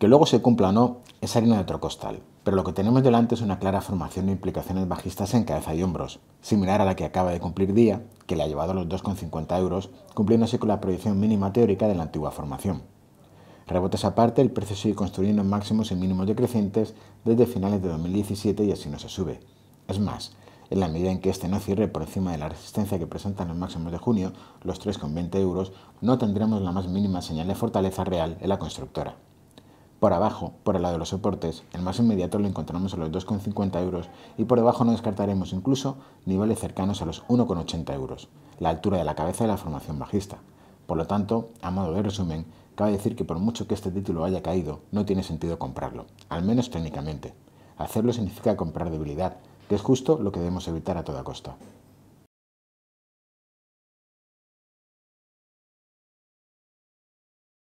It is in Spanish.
Que luego se cumpla o no es harina de otro costal, pero lo que tenemos delante es una clara formación de implicaciones bajistas en cabeza y hombros, similar a la que acaba de cumplir Día, que le ha llevado a los 2,50 euros, cumpliéndose con la proyección mínima teórica de la antigua formación. Rebotes aparte, el precio sigue construyendo máximos y mínimos decrecientes desde finales de 2017 y así no se sube. Es más, en la medida en que este no cierre por encima de la resistencia que presentan los máximos de junio, los 3,20 euros, no tendremos la más mínima señal de fortaleza real en la constructora. Por abajo, por el lado de los soportes, el más inmediato lo encontramos a los 2,50 euros y por debajo no descartaremos incluso niveles cercanos a los 1,80 euros, la altura de la cabeza de la formación bajista. Por lo tanto, a modo de resumen, cabe decir que por mucho que este título haya caído, no tiene sentido comprarlo, al menos técnicamente. Hacerlo significa comprar debilidad, que es justo lo que debemos evitar a toda costa.